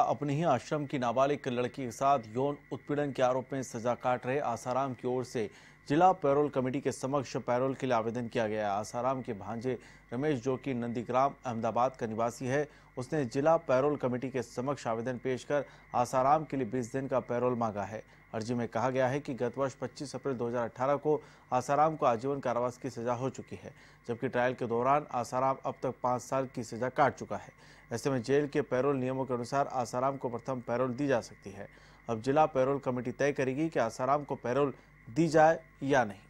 अपने ही आश्रम की नाबालिग लड़की के साथ यौन उत्पीड़न के आरोप में सजा काट रहे आसाराम की ओर से जिला पैरोल कमेटी के समक्ष पैरोल के लिए आवेदन किया गया आसाराम के भांजे रमेश जो कि नंदीग्राम अहमदाबाद का निवासी है उसने जिला पैरोल कमेटी के समक्ष आवेदन पेश कर आसाराम के लिए 20 दिन का पैरोल मांगा है अर्जी में कहा गया है कि गत वर्ष पच्चीस अप्रैल दो को आसाराम को आजीवन कारावास की सजा हो चुकी है जबकि ट्रायल के दौरान आसाराम अब तक पाँच साल की सजा काट चुका है ऐसे में जेल के पैरोल नियमों के अनुसार आसाराम को प्रथम पैरोल दी जा सकती है अब जिला पैरोल कमेटी तय करेगी कि आसाराम को पैरोल दी जाए या नहीं